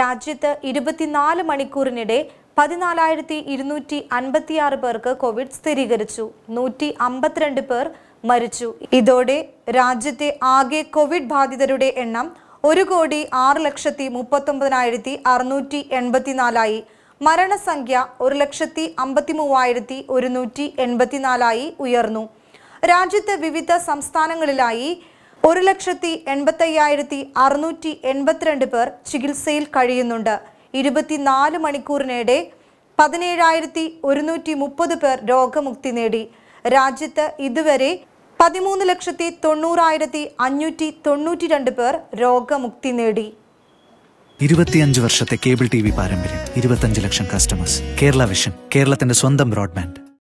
രാജ്യത്ത് ഇരുപത്തിനാല് മണിക്കൂറിനിടെ പതിനാലായിരത്തി ഇരുന്നൂറ്റി അൻപത്തിയാറ് പേർക്ക് കോവിഡ് സ്ഥിരീകരിച്ചു നൂറ്റി അമ്പത്തിരണ്ട് പേർ മരിച്ചു ഇതോടെ രാജ്യത്തെ ആകെ കോവിഡ് ബാധിതരുടെ എണ്ണം ഒരു കോടി ആറ് ലക്ഷത്തി മുപ്പത്തൊമ്പതിനായിരത്തി അറുന്നൂറ്റി എൺപത്തിനാലായി മരണസംഖ്യ ഒരു ലക്ഷത്തി അമ്പത്തി മൂവായിരത്തി ഒരുന്നൂറ്റി എൺപത്തിനാലായി ഉയർന്നു രാജ്യത്ത് വിവിധ സംസ്ഥാനങ്ങളിലായി ഒരു ലക്ഷത്തി എൺപത്തയ്യായിരത്തി അറുന്നൂറ്റി എൺപത്തിരണ്ട് പേർ ചികിത്സയിൽ കഴിയുന്നുണ്ട് ഇരുപത്തിനാല് മണിക്കൂറിനിടെ പതിനേഴായിരത്തി ഒരുന്നൂറ്റി മുപ്പത് പേർ രോഗമുക്തി നേടി രാജ്യത്ത് ഇതുവരെ പതിമൂന്ന് ലക്ഷത്തി തൊണ്ണൂറായിരത്തി അഞ്ഞൂറ്റി തൊണ്ണൂറ്റി രണ്ട് പേർ രോഗമുക്തി നേടി ഇരുപത്തിയഞ്ച് വർഷത്തെ കേബിൾ ടി വി പാരമ്പര്യം ഇരുപത്തിയഞ്ച് ലക്ഷം കസ്റ്റമേഴ്സ് കേരള വിഷൻ കേരളത്തിന്റെ സ്വന്തം ബ്രോഡ്ബാൻഡ്